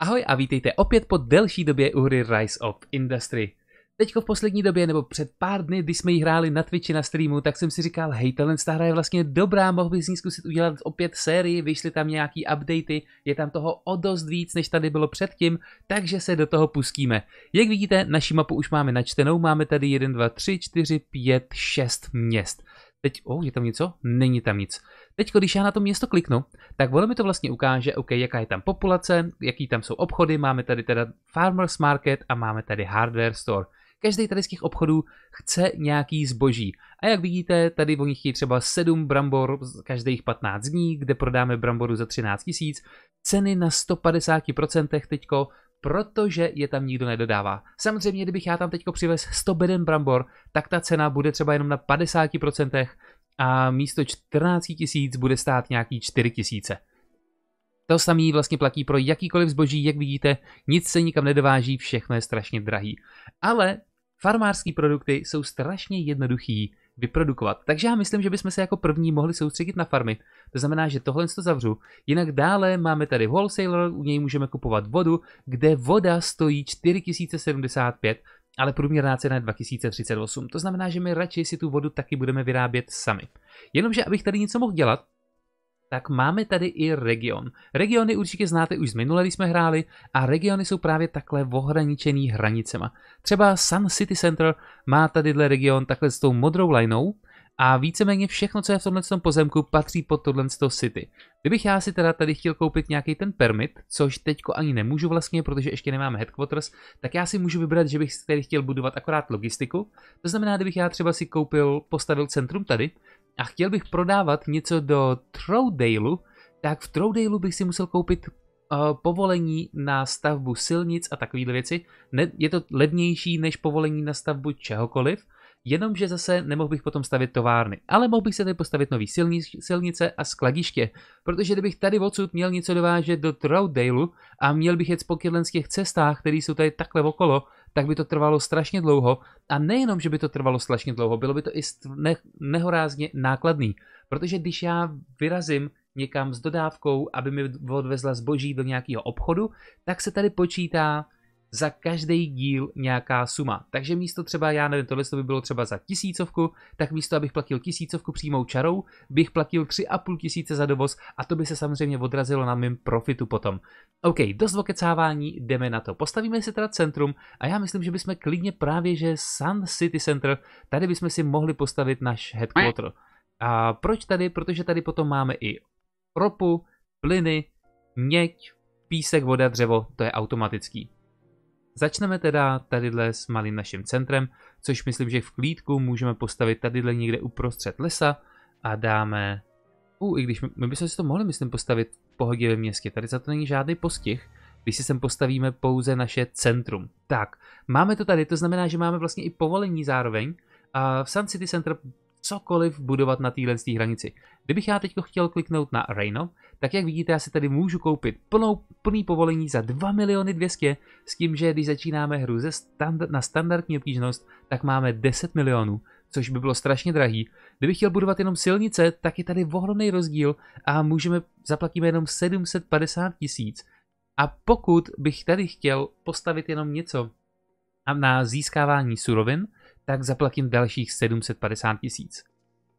Ahoj a vítejte opět po delší době u hry Rise of Industry. Teďko v poslední době nebo před pár dny, když jsme ji hráli na Twitchi na streamu, tak jsem si říkal, hej, tahle ta hra je vlastně dobrá, mohl bych z ní zkusit udělat opět sérii, vyšly tam nějaký updaty, je tam toho o dost víc, než tady bylo předtím, takže se do toho pustíme. Jak vidíte, naši mapu už máme načtenou, máme tady 1, 2, 3, 4, 5, 6 měst. Teď, oh, je tam něco? Není tam nic. Teď, když já na to město kliknu, tak ono mi to vlastně ukáže, OK, jaká je tam populace, jaký tam jsou obchody, máme tady teda Farmers Market a máme tady Hardware Store. Každý tady z těch obchodů chce nějaký zboží. A jak vidíte, tady oni chtějí třeba 7 brambor z každých 15 dní, kde prodáme bramboru za 13 tisíc. Ceny na 150% teďko protože je tam nikdo nedodává. Samozřejmě, kdybych já tam teď přivez 100 beden brambor, tak ta cena bude třeba jenom na 50% a místo 14 tisíc bude stát nějaký 4 tisíce. To samé vlastně platí pro jakýkoliv zboží, jak vidíte, nic se nikam nedováží, všechno je strašně drahý. Ale farmářské produkty jsou strašně jednoduchý vyprodukovat. Takže já myslím, že bychom se jako první mohli soustředit na farmy. To znamená, že tohle to zavřu. Jinak dále máme tady wholesaler, u něj můžeme kupovat vodu, kde voda stojí 4075, ale průměrná cena je 2038. To znamená, že my radši si tu vodu taky budeme vyrábět sami. Jenomže abych tady něco mohl dělat, tak máme tady i region. Regiony určitě znáte už z minule, když jsme hráli a regiony jsou právě takhle ohraničený hranicema. Třeba Sun City Center má tadyhle region takhle s tou modrou lineou a víceméně všechno, co je v tomhle pozemku, patří pod tohle city. Kdybych já si teda tady chtěl koupit nějaký ten permit, což teďko ani nemůžu vlastně, protože ještě nemám headquarters, tak já si můžu vybrat, že bych tady chtěl budovat akorát logistiku. To znamená, kdybych já třeba si koupil, postavil centrum tady, a chtěl bych prodávat něco do Troudaleu, tak v Troudaleu bych si musel koupit uh, povolení na stavbu silnic a takovéhle věci. Ne, je to levnější než povolení na stavbu čehokoliv, jenomže zase nemohl bych potom stavit továrny. Ale mohl bych se tady postavit nový silnic, silnice a skladiště, protože kdybych tady odsud měl něco dovážet do Troudaleu a měl bych jet po těch cestách, které jsou tady takhle okolo, tak by to trvalo strašně dlouho a nejenom, že by to trvalo strašně dlouho, bylo by to i ne- nehorázně nákladný, protože když já vyrazím někam s dodávkou, aby mi odvezla zboží do nějakého obchodu, tak se tady počítá za každý díl nějaká suma. Takže místo třeba, já nevím, tohle by bylo třeba za tisícovku, tak místo, abych platil tisícovku přímou čarou, bych platil půl tisíce za dovoz a to by se samozřejmě odrazilo na mém profitu potom. OK, dost okecávání, jdeme na to. Postavíme si teda centrum a já myslím, že bychom klidně právě, že Sun City Center, tady bychom si mohli postavit náš headquarter. A proč tady? Protože tady potom máme i ropu, plyny, měď, písek, voda, dřevo, to je automatický. Začneme teda tadyhle s malým naším centrem, což myslím, že v klídku můžeme postavit tadyhle někde uprostřed lesa a dáme... U, uh, i když my, my bychom si to mohli, myslím, postavit v pohodě ve městě. Tady za to není žádný postih, když si sem postavíme pouze naše centrum. Tak, máme to tady, to znamená, že máme vlastně i povolení zároveň. A v Sun City Center cokoliv budovat na téhle hranici. Kdybych já teď chtěl kliknout na Reno, tak jak vidíte, já si tady můžu koupit plnou, plný povolení za 2 miliony 200 s tím, že když začínáme hru ze stand, na standardní obtížnost, tak máme 10 milionů, což by bylo strašně drahý. Kdybych chtěl budovat jenom silnice, tak je tady ohromný rozdíl a můžeme zaplatíme jenom 750 tisíc. A pokud bych tady chtěl postavit jenom něco na získávání surovin, tak zaplatím dalších 750 tisíc.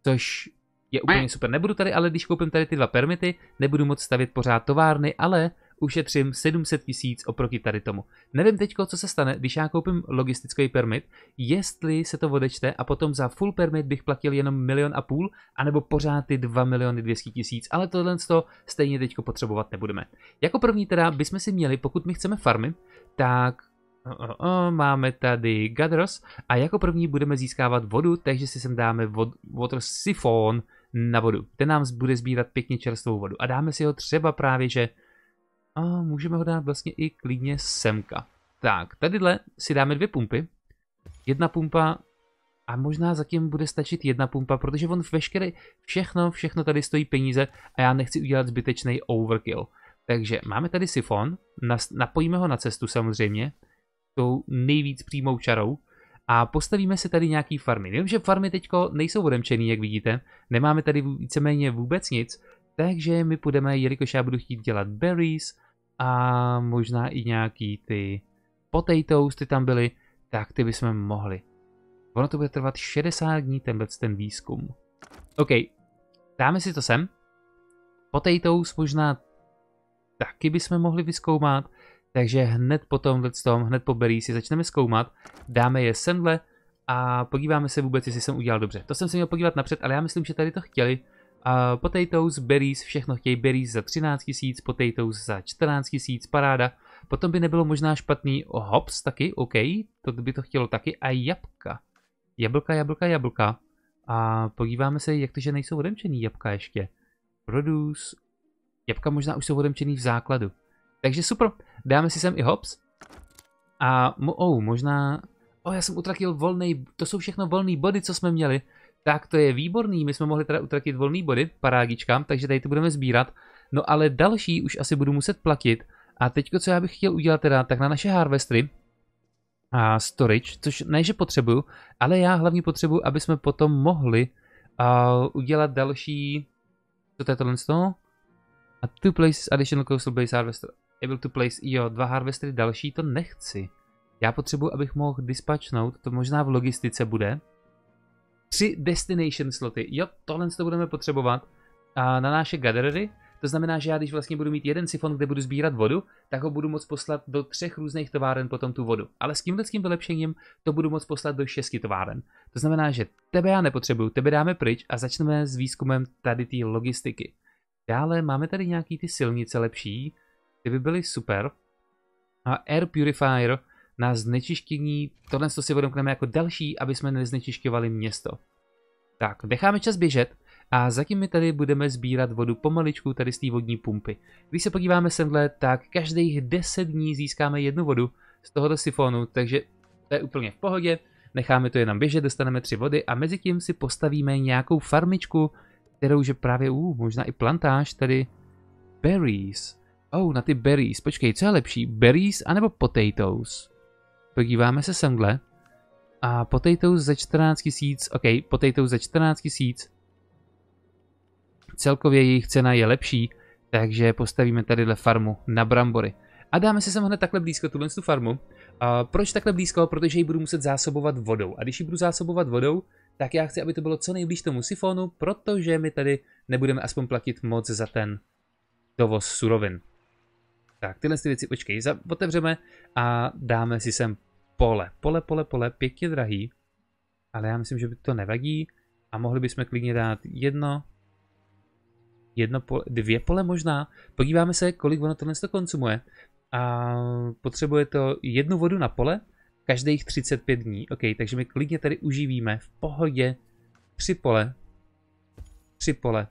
Což je úplně super. Nebudu tady, ale když koupím tady ty dva permity, nebudu moc stavit pořád továrny, ale ušetřím 700 tisíc oproti tady tomu. Nevím teď, co se stane, když já koupím logistický permit, jestli se to odečte a potom za full permit bych platil jenom milion a půl, anebo pořád ty 2 miliony 200 tisíc, ale tohle to stejně teď potřebovat nebudeme. Jako první teda bychom si měli, pokud my chceme farmy, tak Oh, oh, oh, máme tady Gadros a jako první budeme získávat vodu, takže si sem dáme vod, water Siphon na vodu. Ten nám bude sbírat pěkně čerstvou vodu a dáme si ho třeba právě, že oh, můžeme ho dát vlastně i klidně semka. Tak, tadyhle si dáme dvě pumpy. Jedna pumpa a možná zatím bude stačit jedna pumpa, protože on veškerý, všechno, všechno tady stojí peníze a já nechci udělat zbytečný overkill. Takže máme tady sifon, napojíme ho na cestu samozřejmě, tou nejvíc přímou čarou a postavíme si tady nějaký farmy. Vím, že farmy teď nejsou odemčený, jak vidíte, nemáme tady víceméně vůbec nic, takže my půjdeme, jelikož já budu chtít dělat berries a možná i nějaký ty potatoes, ty tam byly, tak ty bychom mohli. Ono to bude trvat 60 dní tenhle ten výzkum. OK, dáme si to sem. Potatoes možná taky bychom mohli vyskoumat. Takže hned po tomhle tom, hned po berry si začneme zkoumat, dáme je semhle a podíváme se vůbec, jestli jsem udělal dobře. To jsem se měl podívat napřed, ale já myslím, že tady to chtěli. Uh, potatoes, berries, všechno chtějí berries za 13 tisíc, potatoes za 14 tisíc, paráda. Potom by nebylo možná špatný oh, hops taky, OK, to by to chtělo taky a jabka. Jablka, jablka, jablka. A podíváme se, jak to, že nejsou odemčený jabka ještě. Produce. Jabka možná už jsou odemčený v základu. Takže super, dáme si sem i hops. A mo oh, možná... Oh, já jsem utratil volný, to jsou všechno volný body, co jsme měli. Tak to je výborný, my jsme mohli teda utratit volný body parágičkám, takže tady to budeme sbírat. No ale další už asi budu muset platit. A teďko, co já bych chtěl udělat teda, tak na naše harvestry a storage, což ne, že potřebuju, ale já hlavně potřebuju, aby jsme potom mohli uh, udělat další... Co to je tohle z toho? A two places additional coastal base harvester. Able to place, jo, dva harvestery, další to nechci. Já potřebuji, abych mohl dispatchnout, to možná v logistice bude. Tři destination sloty, jo, tohle to budeme potřebovat a na naše gatherery. To znamená, že já když vlastně budu mít jeden sifon, kde budu sbírat vodu, tak ho budu moct poslat do třech různých továren potom tu vodu. Ale s tímhle tím vylepšením to budu moct poslat do šesti továren. To znamená, že tebe já nepotřebuju, tebe dáme pryč a začneme s výzkumem tady té logistiky. Dále máme tady nějaký ty silnice lepší, ty by byly super. A Air Purifier na znečištění, tohle si odemkneme jako další, aby jsme neznečišťovali město. Tak, necháme čas běžet a zatím my tady budeme sbírat vodu pomaličku tady z té vodní pumpy. Když se podíváme semhle, tak každých 10 dní získáme jednu vodu z tohoto sifonu, takže to je úplně v pohodě, necháme to jenom běžet, dostaneme tři vody a mezi tím si postavíme nějakou farmičku, kterou že právě, uh, možná i plantáž, tady berries. Oh, na ty berries. Počkej, co je lepší? Berries anebo potatoes? Podíváme se semhle. A potatoes za 14 tisíc. OK, potatoes za 14 tisíc. Celkově jejich cena je lepší, takže postavíme tadyhle farmu na brambory. A dáme se sem hned takhle blízko tuhle tu farmu. A proč takhle blízko? Protože ji budu muset zásobovat vodou. A když ji budu zásobovat vodou, tak já chci, aby to bylo co nejblíž tomu sifonu, protože my tady nebudeme aspoň platit moc za ten dovoz surovin. Tak, tyhle ty věci, počkej, otevřeme a dáme si sem pole. Pole, pole, pole, pěkně drahý, ale já myslím, že by to nevadí a mohli bychom klidně dát jedno, jedno pole, dvě pole možná. Podíváme se, kolik ono tohle to konsumuje. A potřebuje to jednu vodu na pole, každých 35 dní. OK, takže my klidně tady uživíme v pohodě tři pole, tři pole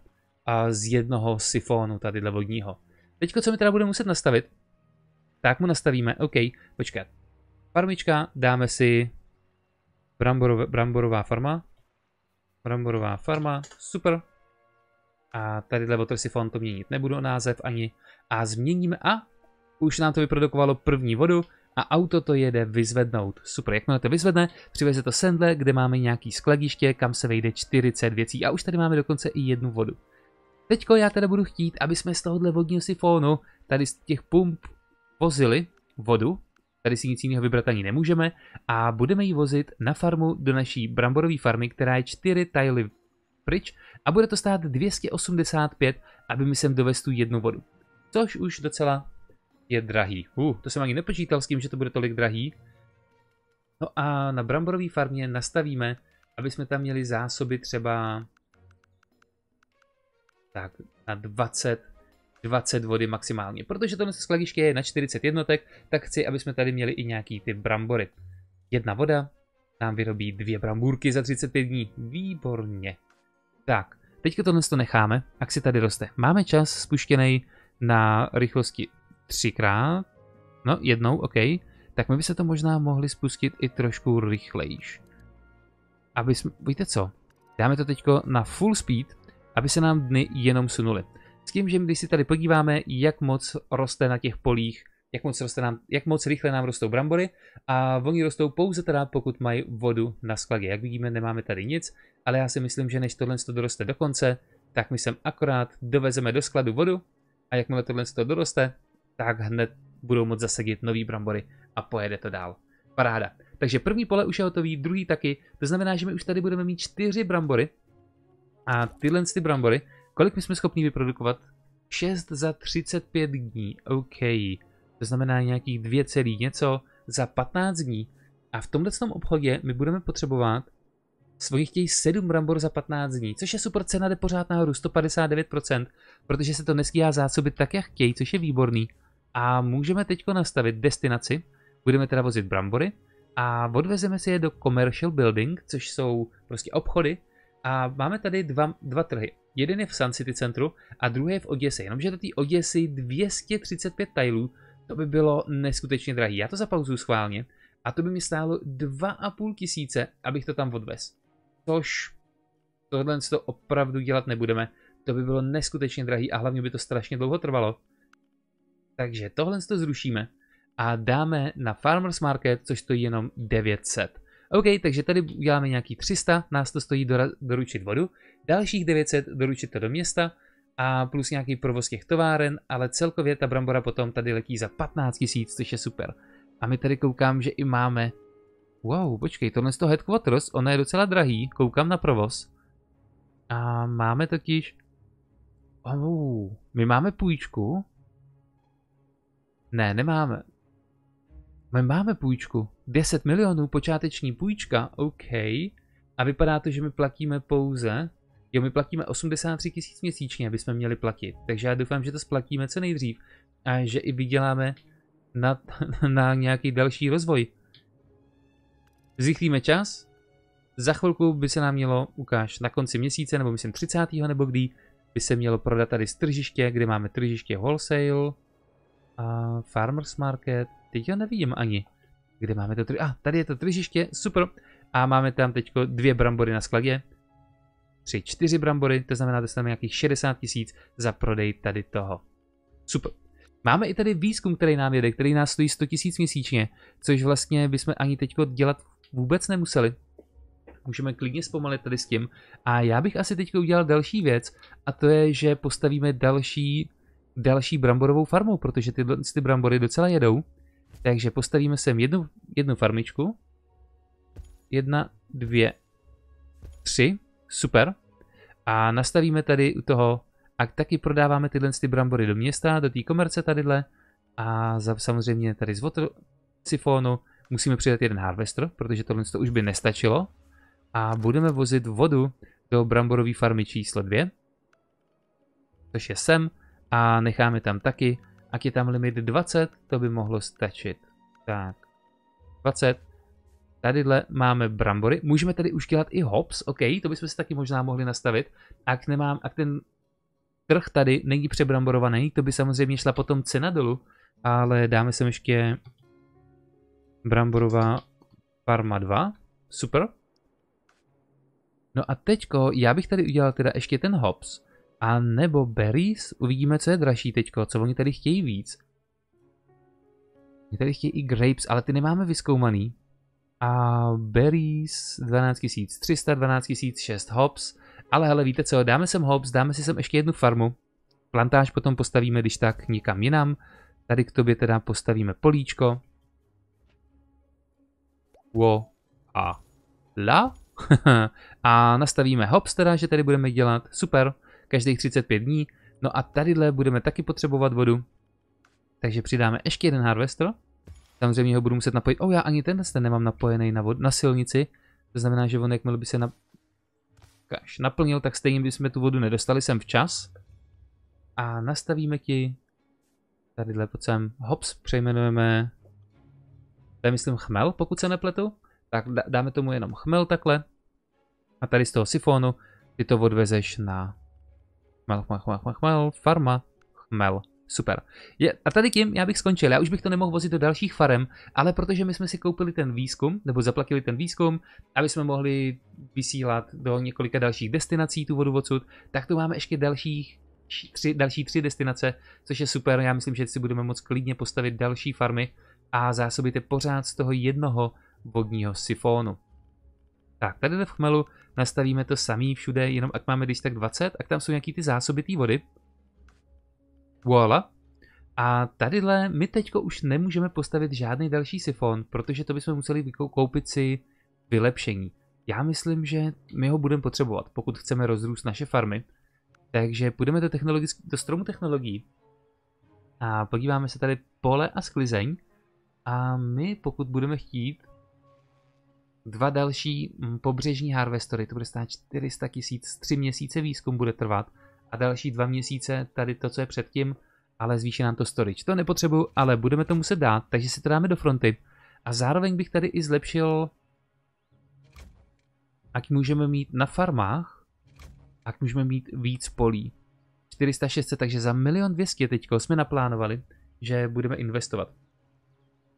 a z jednoho sifonu tady vodního. Teď, co mi teda bude muset nastavit, tak mu nastavíme, OK, počkat. Farmička, dáme si bramborové, bramborová farma. Bramborová farma, super. A tady o si font to měnit nebudu název ani. A změníme a už nám to vyprodukovalo první vodu a auto to jede vyzvednout. Super, jakmile to vyzvedne, přiveze to sendle, kde máme nějaký skladiště, kam se vejde 40 věcí a už tady máme dokonce i jednu vodu. Teďko já teda budu chtít, aby jsme z tohohle vodního sifónu, tady z těch pump, vozili vodu. Tady si nic jiného vybrat ani nemůžeme. A budeme ji vozit na farmu do naší bramborové farmy, která je 4 tajly pryč. A bude to stát 285, aby mi sem dovez tu jednu vodu. Což už docela je drahý. Uh, to jsem ani nepočítal s tím, že to bude tolik drahý. No a na bramborové farmě nastavíme, aby jsme tam měli zásoby třeba tak na 20, 20 vody maximálně. Protože ten skladiště je na 40 jednotek, tak chci, aby jsme tady měli i nějaký ty brambory. Jedna voda nám vyrobí dvě brambůrky za 35 dní. Výborně. Tak, teďka tohle to necháme, ak si tady roste. Máme čas spuštěný na rychlosti třikrát, no jednou, ok, tak my by se to možná mohli spustit i trošku rychlejš. Aby jsme, víte co, dáme to teďko na full speed aby se nám dny jenom sunuly. S tím, že když si tady podíváme, jak moc roste na těch polích, jak moc, roste nám, jak moc rychle nám rostou brambory a oni rostou pouze teda pokud mají vodu na skladě. Jak vidíme, nemáme tady nic, ale já si myslím, že než tohle to doroste do konce, tak my sem akorát dovezeme do skladu vodu a jakmile tohle to doroste, tak hned budou moc zasadit nový brambory a pojede to dál. Paráda. Takže první pole už je hotový, druhý taky, to znamená, že my už tady budeme mít čtyři brambory, a tyhle ty brambory, kolik my jsme schopni vyprodukovat? 6 za 35 dní, OK. To znamená nějakých 2 celý něco za 15 dní. A v tomhle tom obchodě my budeme potřebovat svojich těch 7 brambor za 15 dní, což je super, cena jde pořád nahoru, 159%, protože se to nestíhá zásobit tak, jak chtějí, což je výborný. A můžeme teď nastavit destinaci, budeme teda vozit brambory a odvezeme si je do commercial building, což jsou prostě obchody, a máme tady dva, dva trhy. Jeden je v Sun City centru a druhý je v Oděse. Jenomže do té Oděsy 235 tajlů, to by bylo neskutečně drahý. Já to zapauzuju schválně a to by mi stálo 2,5 tisíce, abych to tam odvez. Což tohle to opravdu dělat nebudeme. To by bylo neskutečně drahý a hlavně by to strašně dlouho trvalo. Takže tohle to zrušíme a dáme na Farmers Market, což stojí jenom 900. OK, takže tady uděláme nějaký 300, nás to stojí doručit vodu, dalších 900 doručit to do města a plus nějaký provoz těch továren, ale celkově ta brambora potom tady letí za 15 000, což je super. A my tady koukám, že i máme... Wow, počkej, tohle je to headquarters, ono je docela drahý, koukám na provoz. A máme totiž... Oh, my máme půjčku? Ne, nemáme. My máme půjčku. 10 milionů počáteční půjčka, OK. A vypadá to, že my platíme pouze, jo, my platíme 83 tisíc měsíčně, aby jsme měli platit. Takže já doufám, že to splatíme co nejdřív a že i vyděláme na, na nějaký další rozvoj. Zrychlíme čas. Za chvilku by se nám mělo, ukáž, na konci měsíce, nebo myslím 30. nebo kdy, by se mělo prodat tady z tržiště, kde máme tržiště wholesale, a farmers market, Teď ho nevidím ani. Kde máme to tržiště? A, ah, tady je to tržiště, super. A máme tam teď dvě brambory na skladě. Tři, čtyři brambory, to znamená, že dostaneme nějakých 60 tisíc za prodej tady toho. Super. Máme i tady výzkum, který nám jede, který nás stojí 100 tisíc měsíčně, což vlastně bychom ani teď dělat vůbec nemuseli. Můžeme klidně zpomalit tady s tím. A já bych asi teď udělal další věc, a to je, že postavíme další, další bramborovou farmu, protože ty, ty brambory docela jedou. Takže postavíme sem jednu, jednu farmičku. Jedna, dvě, tři. Super. A nastavíme tady u toho a taky prodáváme tyhle ty brambory do města, do té komerce tadyhle. A za, samozřejmě tady z water sifonu musíme přidat jeden harvester, protože tohle to už by nestačilo. A budeme vozit vodu do bramborové farmy číslo dvě. což je sem. A necháme tam taky Ať je tam limit 20, to by mohlo stačit. Tak, 20. Tadyhle máme brambory. Můžeme tady už dělat i hops, OK, to bychom si taky možná mohli nastavit. Ak, nemám, ak ten trh tady není přebramborovaný, to by samozřejmě šla potom cena dolů, ale dáme sem ještě bramborová farma 2. Super. No a teďko já bych tady udělal teda ještě ten hops. A nebo berries, uvidíme, co je dražší teďko, co oni tady chtějí víc. Oni tady chtějí i grapes, ale ty nemáme vyskoumaný. A berries 12 300, 12 6 hops. Ale hele, víte co, dáme sem hops, dáme si sem ještě jednu farmu. Plantáž potom postavíme, když tak, někam jinam. Tady k tobě teda postavíme políčko. Wo a la. a nastavíme hops teda, že tady budeme dělat. Super každých 35 dní. No a tadyhle budeme taky potřebovat vodu. Takže přidáme ještě jeden harvester. Samozřejmě ho budu muset napojit. Oh, já ani tenhle ten nemám napojený na, vod, na silnici. To znamená, že on jakmile by se na... Kaž, naplnil, tak stejně bychom tu vodu nedostali sem včas. A nastavíme ti tadyhle pod sem. Hops, přejmenujeme... To je myslím chmel, pokud se nepletu. Tak dáme tomu jenom chmel takhle. A tady z toho sifonu ty to odvezeš na Chmel, chmel, chmel, chmel, chmel, farma, chmel. Super. Je, a tady tím já bych skončil. Já už bych to nemohl vozit do dalších farem, ale protože my jsme si koupili ten výzkum, nebo zaplatili ten výzkum, aby jsme mohli vysílat do několika dalších destinací tu vodu odsud, tak tu máme ještě dalších tři, další tři destinace, což je super. Já myslím, že si budeme moc klidně postavit další farmy a zásobit je pořád z toho jednoho vodního sifónu. Tak, tady v chmelu nastavíme to samý všude, jenom ak máme když tak 20, ak tam jsou nějaký ty zásoby té vody. Voila. A tadyhle my teďko už nemůžeme postavit žádný další sifon, protože to bychom museli koupit si vylepšení. Já myslím, že my ho budeme potřebovat, pokud chceme rozrůst naše farmy. Takže půjdeme do, do stromu technologií a podíváme se tady pole a sklizeň. A my, pokud budeme chtít, dva další mm, pobřežní harvestory, to bude stát 400 tisíc, tři měsíce výzkum bude trvat a další dva měsíce tady to, co je předtím, ale zvýší nám to storage. To nepotřebuju, ale budeme to muset dát, takže si to dáme do fronty a zároveň bych tady i zlepšil, ať můžeme mít na farmách, ať můžeme mít víc polí. 406, takže za milion 200 teď jsme naplánovali, že budeme investovat.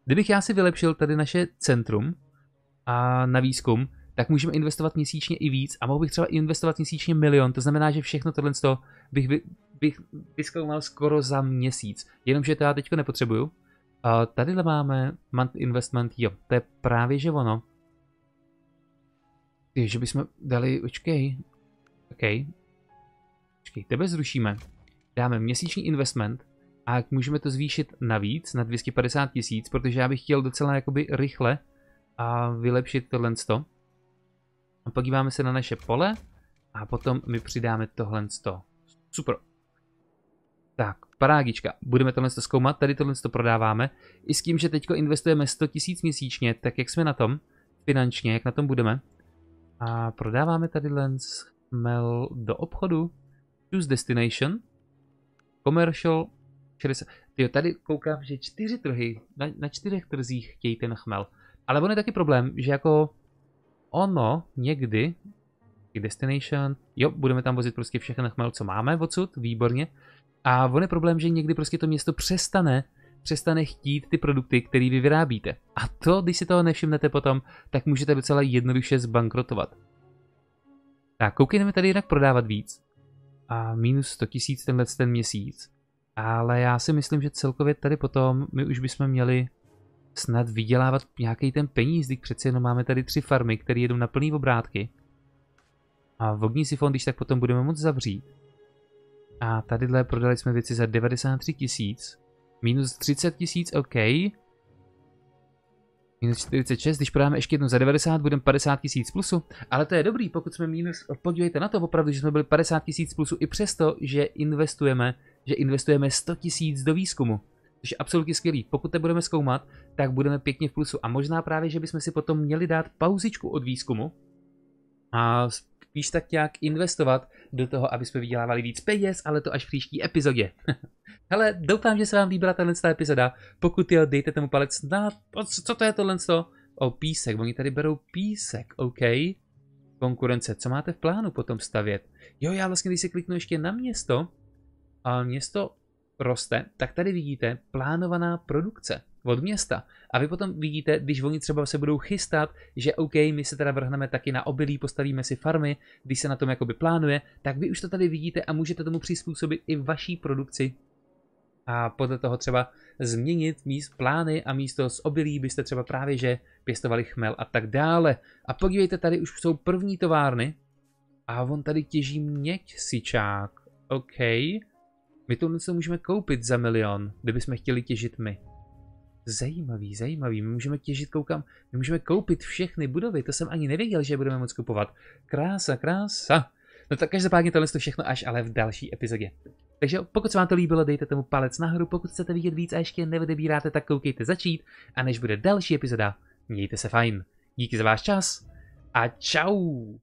Kdybych já si vylepšil tady naše centrum, a na výzkum, tak můžeme investovat měsíčně i víc a mohl bych třeba investovat měsíčně milion. To znamená, že všechno tohle bych, vy, bych vyskoumal skoro za měsíc. Jenomže to já teďko nepotřebuju. A tady máme Month Investment, jo, to je právě že ono. Ty, že bychom dali, očkej, OK. očkej, tebe zrušíme. Dáme měsíční investment a můžeme to zvýšit navíc na 250 tisíc, protože já bych chtěl docela jakoby rychle a vylepšit tohle. A podíváme se na naše pole a potom my přidáme tohle. Super. Tak, parágička. Budeme tohle zkoumat, tady tohle prodáváme. I s tím, že teďko investujeme 100 000 měsíčně, tak jak jsme na tom finančně, jak na tom budeme. A prodáváme tady lens chmel do obchodu. Choose destination. Commercial 60. tady koukám, že čtyři trhy, na, na čtyřech trzích chtějí ten chmel. Ale on je taky problém, že jako ono někdy, destination, jo, budeme tam vozit prostě všechny chmel, co máme odsud, výborně. A on je problém, že někdy prostě to město přestane přestane chtít ty produkty, které vy vyrábíte. A to, když si toho nevšimnete potom, tak můžete docela jednoduše zbankrotovat. Tak, koukejme tady jinak prodávat víc. A minus 100 tisíc tenhle ten měsíc. Ale já si myslím, že celkově tady potom my už bychom měli snad vydělávat nějaký ten peníz, když přece jenom máme tady tři farmy, které jedou na plný obrátky. A vodní sifon, když tak potom budeme moc zavřít. A tadyhle prodali jsme věci za 93 tisíc. Minus 30 tisíc, OK. Minus 46, když prodáme ještě jednu za 90, budeme 50 tisíc plusu. Ale to je dobrý, pokud jsme minus, podívejte na to opravdu, že jsme byli 50 tisíc plusu i přesto, že investujeme, že investujeme 100 tisíc do výzkumu což je absolutně skvělý. Pokud to budeme zkoumat, tak budeme pěkně v plusu. A možná právě, že bychom si potom měli dát pauzičku od výzkumu a spíš tak nějak investovat do toho, aby jsme vydělávali víc peněz, ale to až v příští epizodě. Hele, doufám, že se vám líbila tahle epizoda. Pokud jo, dejte tomu palec na... Co to je tohle? O písek, oni tady berou písek, OK. Konkurence, co máte v plánu potom stavět? Jo, já vlastně, když si kliknu ještě na město, a město roste, tak tady vidíte plánovaná produkce od města. A vy potom vidíte, když oni třeba se budou chystat, že OK, my se teda vrhneme taky na obilí, postavíme si farmy, když se na tom jakoby plánuje, tak vy už to tady vidíte a můžete tomu přizpůsobit i vaší produkci a podle toho třeba změnit míst plány a místo z obilí byste třeba právě že pěstovali chmel a tak dále. A podívejte, tady už jsou první továrny a on tady těží měď sičák. OK. My tu se můžeme koupit za milion, kdybychom chtěli těžit my. Zajímavý, zajímavý. My můžeme těžit, koukám, my můžeme koupit všechny budovy, to jsem ani nevěděl, že je budeme moc kupovat. Krása, krása. No tak každopádně tohle to všechno až ale v další epizodě. Takže pokud se vám to líbilo, dejte tomu palec nahoru, pokud chcete vidět víc a ještě nevedebíráte, tak koukejte začít a než bude další epizoda, mějte se fajn. Díky za váš čas a čau!